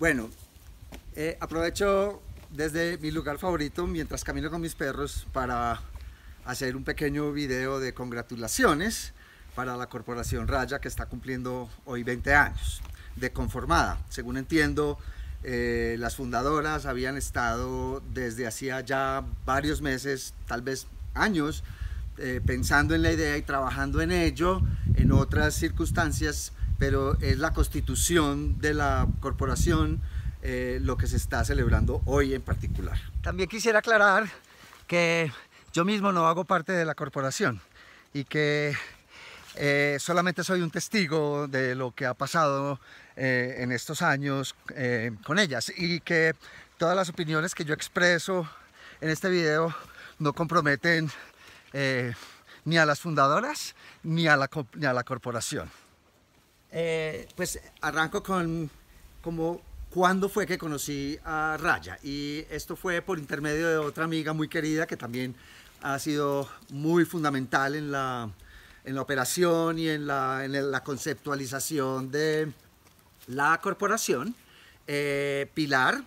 Bueno, eh, aprovecho desde mi lugar favorito mientras camino con mis perros para hacer un pequeño video de congratulaciones para la Corporación Raya que está cumpliendo hoy 20 años de conformada. Según entiendo, eh, las fundadoras habían estado desde hacía ya varios meses, tal vez años, eh, pensando en la idea y trabajando en ello. En otras circunstancias pero es la constitución de la corporación eh, lo que se está celebrando hoy en particular. También quisiera aclarar que yo mismo no hago parte de la corporación y que eh, solamente soy un testigo de lo que ha pasado eh, en estos años con ellas y que todas las opiniones que yo expreso en este video no comprometen ni a las fundadoras ni ni a la corporación. Eh, pues arranco con como cuándo fue que conocí a Raya. Y esto fue por intermedio de otra amiga muy querida que también ha sido muy fundamental en la, en la operación y en la, en la, conceptualización de la corporación. Eh, Pilar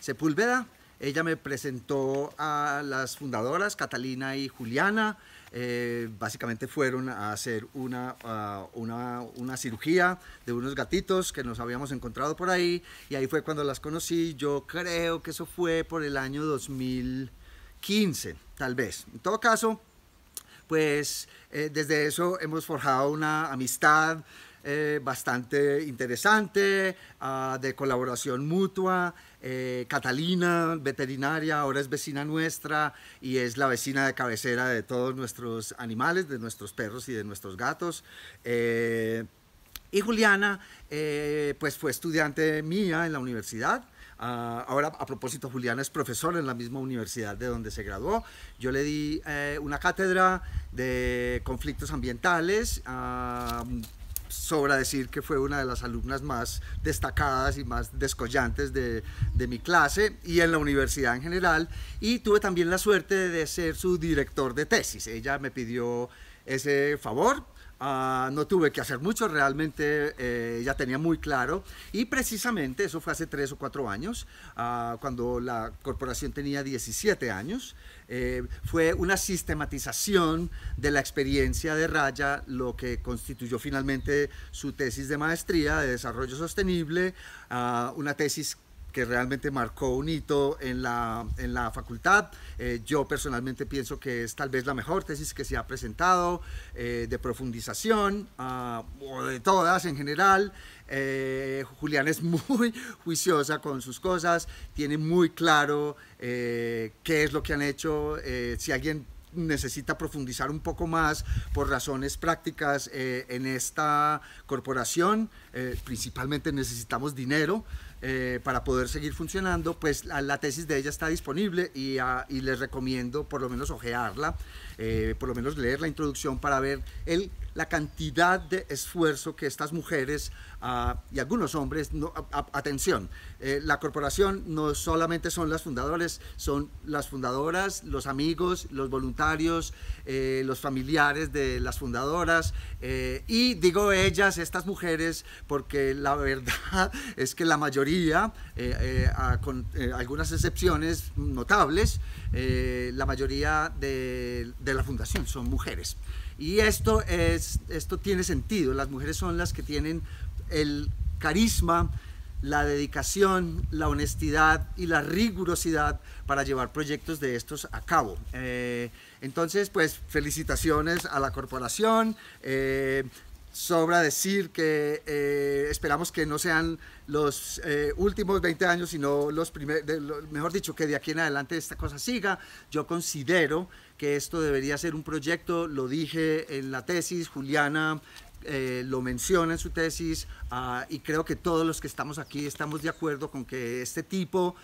Sepúlveda, ella me presentó a las fundadoras, Catalina y Juliana. Eh, básicamente fueron a hacer ah, una, una, cirugía de unos gatitos que nos habíamos encontrado por ahí y ahí fue cuando las conocí. Yo creo que eso fue por el año 2015, tal vez. En todo caso, pues eh, desde eso hemos forjado una amistad. Eh, bastante interesante, ah, de colaboración mutua. Eh, Catalina, veterinaria, ahora es vecina nuestra y es la vecina de cabecera de todos nuestros animales, de nuestros perros y de nuestros gatos. Eh, y Juliana, pues fue estudiante mía en la universidad, ah, ahora, a propósito, Juliana es profesora en la misma universidad de donde se graduó. Yo le di una cátedra de conflictos ambientales. Ah, sobra decir que fue una de las alumnas más destacadas y más descollantes de, de, mi clase y en la universidad en general. Y tuve también la suerte de ser su director de tesis. Ella me pidió ese favor Ah, no tuve que hacer mucho, realmente eh, ya tenía muy claro. Y precisamente, eso fue hace tres o cuatro años, ah, cuando la corporación tenía 17 años, eh, fue una sistematización de la experiencia de Raya, lo que constituyó finalmente su tesis de maestría de desarrollo sostenible, ah, una tesis que realmente marcó un hito en la, en la facultad. Eh, yo personalmente pienso que es tal vez la mejor tesis que se ha presentado, eh, de profundización, ah, o de todas en general. Eh, Julián es muy juiciosa con sus cosas, tiene muy claro qué es lo que han hecho. si alguien necesita profundizar un poco más por razones prácticas en esta corporación. principalmente necesitamos dinero. Eh, para poder seguir funcionando, pues la, tesis de ella está disponible y, ah, les recomiendo por lo menos ojearla, eh, por lo menos leer la introducción para ver el, la cantidad de esfuerzo que estas mujeres ah, y algunos hombres, no, atención, eh, la corporación no solamente son las fundadoras, son las fundadoras, los amigos, los voluntarios, los familiares de las fundadoras y digo ellas, estas mujeres, porque la verdad es que la mayoría eh, eh, con eh, algunas excepciones notables, la mayoría de, de la fundación son mujeres. Y esto, es, esto tiene sentido, las mujeres son las que tienen el carisma, la dedicación, la honestidad y la rigurosidad para llevar proyectos de estos a cabo. entonces, pues felicitaciones a la corporación. Eh, sobra decir que eh, esperamos que no sean los eh, últimos 20 años, sino los primeros, mejor dicho, que de aquí en adelante esta cosa siga. Yo considero que esto debería ser un proyecto, lo dije en la tesis, Juliana eh, lo menciona en su tesis, ah, y creo que todos los que estamos aquí estamos de acuerdo con que este tipo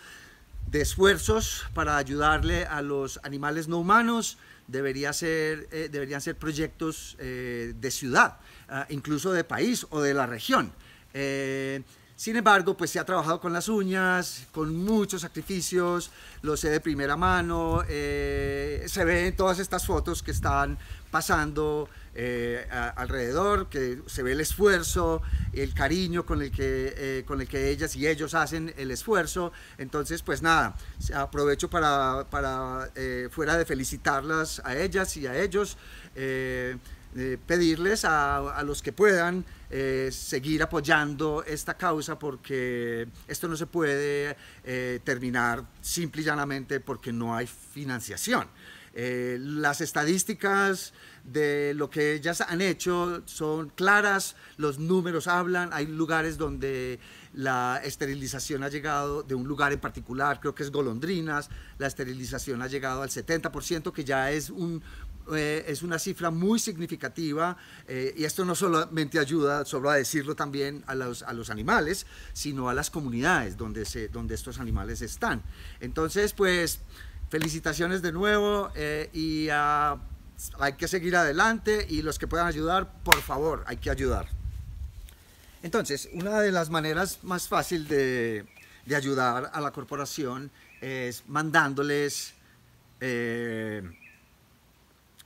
de esfuerzos para ayudarle a los animales no humanos, debería ser, eh, deberían ser proyectos eh, de ciudad, ah, incluso de país o de la región. Eh, sin embargo, pues se ha trabajado con las uñas, con muchos sacrificios, lo sé de primera mano, eh, se ven todas estas fotos que están pasando eh, alrededor, que se ve el esfuerzo, el cariño con el, que, eh, con el que ellas y ellos hacen el esfuerzo. Entonces, pues nada, aprovecho para, para fuera de felicitarlas a ellas y a ellos. Eh, pedirles a, los que puedan eh, seguir apoyando esta causa porque esto no se puede eh, terminar simple y llanamente porque no hay financiación. las estadísticas de lo que ellas han hecho son claras, los números hablan, hay lugares donde la esterilización ha llegado de un lugar en particular, creo que es Golondrinas, la esterilización ha llegado al 70%, que ya es un, eh, es una cifra muy significativa eh, y esto no solamente ayuda, solo a decirlo también a los, a los animales, sino a las comunidades donde, se, donde estos animales están. Entonces, pues felicitaciones de nuevo eh, y ah, hay que seguir adelante y los que puedan ayudar, por favor, hay que ayudar. Entonces, una de las maneras más fácil de, ayudar a la corporación es mandándoles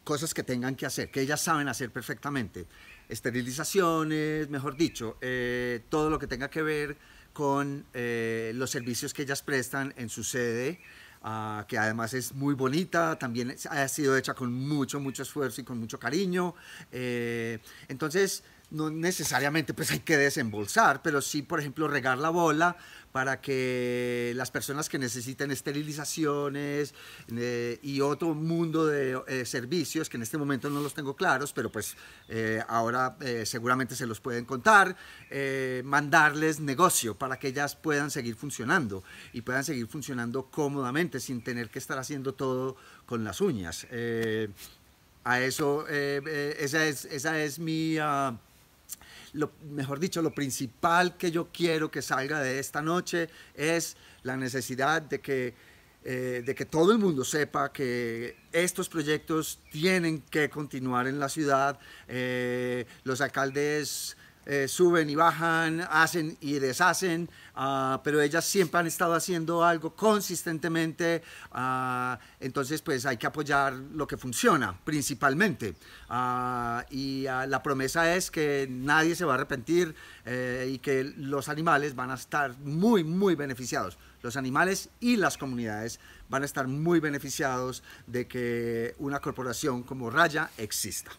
cosas que tengan que hacer, que ellas saben hacer perfectamente. Esterilizaciones, mejor dicho, eh, todo lo que tenga que ver con eh, los servicios que ellas prestan en su sede, ah, que además es muy bonita, también ha sido hecha con mucho, mucho esfuerzo y con mucho cariño. Eh, entonces, no necesariamente pues hay que desembolsar, pero sí, por ejemplo, regar la bola para que las personas que necesiten esterilizaciones eh, y otro mundo de eh, servicios que en este momento no los tengo claros, pero pues eh, ahora seguramente se los pueden contar, mandarles negocio para que ellas puedan seguir funcionando y puedan seguir funcionando cómodamente sin tener que estar haciendo todo con las uñas. a eso, esa es, esa, es, mi... Ah, lo, mejor dicho, lo principal que yo quiero que salga de esta noche es la necesidad de que, eh, de que todo el mundo sepa que estos proyectos tienen que continuar en la ciudad. Eh, los alcaldes eh, suben y bajan, hacen y deshacen, ah, pero ellas siempre han estado haciendo algo consistentemente, ah, entonces pues hay que apoyar lo que funciona principalmente. Ah, y la promesa es que nadie se va a arrepentir eh, y que los animales van a estar muy, muy beneficiados. Los animales y las comunidades van a estar muy beneficiados de que una corporación como Raya exista.